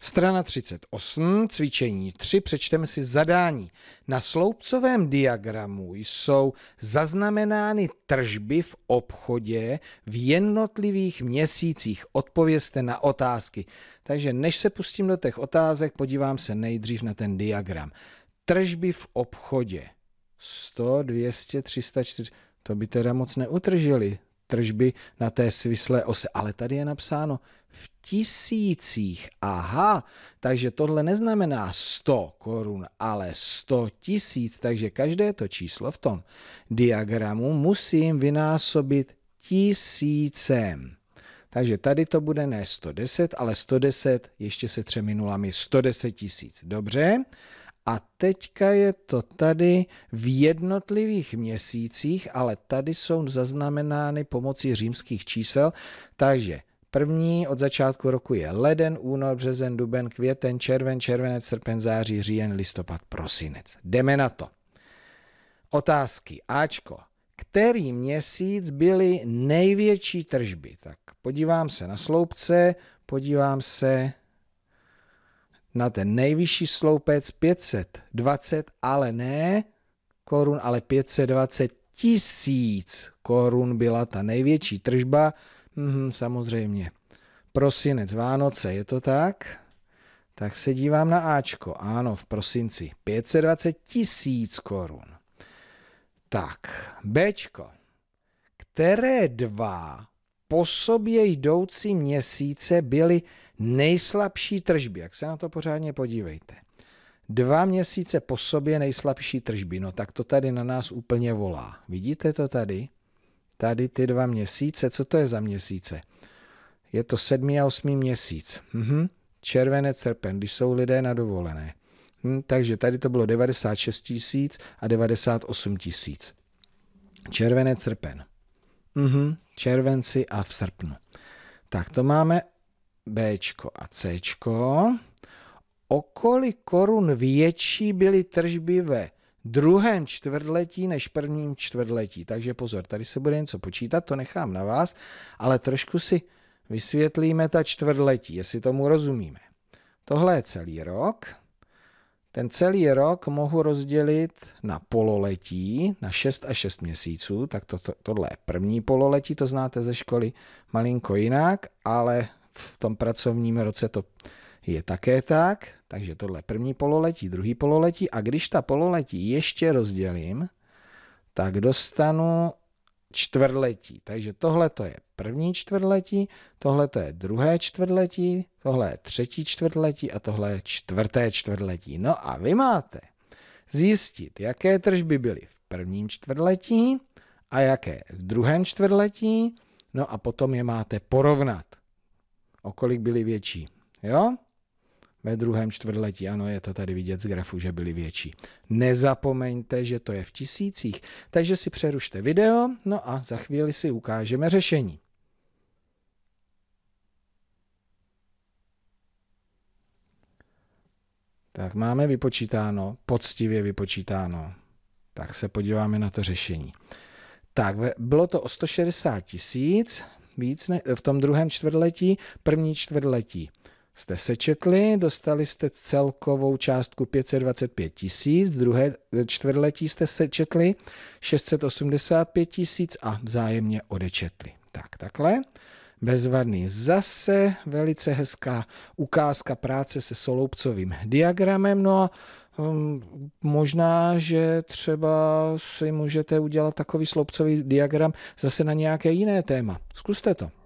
Strana 38, cvičení 3, přečteme si zadání. Na sloupcovém diagramu jsou zaznamenány tržby v obchodě v jednotlivých měsících. Odpovězte na otázky. Takže než se pustím do těch otázek, podívám se nejdřív na ten diagram. Tržby v obchodě. 100, 200, 300, 400. To by teda moc neutržili tržby na té svislé ose. Ale tady je napsáno v tisících. Aha, takže tohle neznamená 100 korun, ale 100 tisíc. Takže každé to číslo v tom diagramu musím vynásobit tisícem. Takže tady to bude ne 110, ale 110 ještě se třemi nulami, 110 tisíc. Dobře, a teďka je to tady v jednotlivých měsících, ale tady jsou zaznamenány pomocí římských čísel, takže První od začátku roku je leden, únor, březen, duben, květen, červen, červenec, srpen, září, říjen, listopad, prosinec. Jdeme na to. Otázky. Ačko. Který měsíc byly největší tržby? Tak podívám se na sloupce, podívám se na ten nejvyšší sloupec 520, ale ne korun, ale 520 tisíc korun byla ta největší tržba. Mhm, samozřejmě. Prosinec, Vánoce, je to tak? Tak se dívám na Ačko. Ano, v prosinci 520 tisíc korun. Tak, Bčko. Které dva po sobě jdoucí měsíce byly nejslabší tržby. Jak se na to pořádně podívejte. Dva měsíce po sobě nejslabší tržby. No tak to tady na nás úplně volá. Vidíte to tady? Tady ty dva měsíce. Co to je za měsíce? Je to sedmý a osmý měsíc. Mhm. Červené srpen, když jsou lidé na dovolené. Hm, takže tady to bylo 96 tisíc a 98 tisíc. Červené srpen. Mm-hmm. červenci a v srpnu. Tak to máme B a C. O korun větší byly tržby ve druhém čtvrtletí než prvním čtvrtletí. Takže pozor, tady se bude něco počítat, to nechám na vás, ale trošku si vysvětlíme ta čtvrtletí, jestli tomu rozumíme. Tohle je celý rok, ten celý rok mohu rozdělit na pololetí, na 6 a 6 měsíců, tak to, to, tohle je první pololetí, to znáte ze školy malinko jinak, ale v tom pracovním roce to je také tak, takže tohle první pololetí, druhý pololetí a když ta pololetí ještě rozdělím, tak dostanu čtvrtletí. Takže tohle to je první čtvrtletí, tohle to je druhé čtvrtletí, tohle je třetí čtvrtletí a tohle je čtvrté čtvrtletí. No a vy máte zjistit, jaké tržby byly v prvním čtvrtletí a jaké v druhém čtvrtletí, no a potom je máte porovnat, o kolik byly větší. Jo? ve druhém čtvrtletí. Ano, je to tady vidět z grafu, že byly větší. Nezapomeňte, že to je v tisících, takže si přerušte video, no a za chvíli si ukážeme řešení. Tak máme vypočítáno, poctivě vypočítáno. Tak se podíváme na to řešení. Tak, bylo to o 160 tisíc víc ne, v tom druhém čtvrtletí, první čtvrtletí jste sečetli, dostali jste celkovou částku 525 tisíc, druhé čtvrtletí jste sečetli 685 tisíc a vzájemně odečetli. Tak, takhle. Bezvadný. Zase velice hezká ukázka práce se Soloupcovým diagramem. No a hm, možná, že třeba si můžete udělat takový sloupcový diagram zase na nějaké jiné téma. Zkuste to.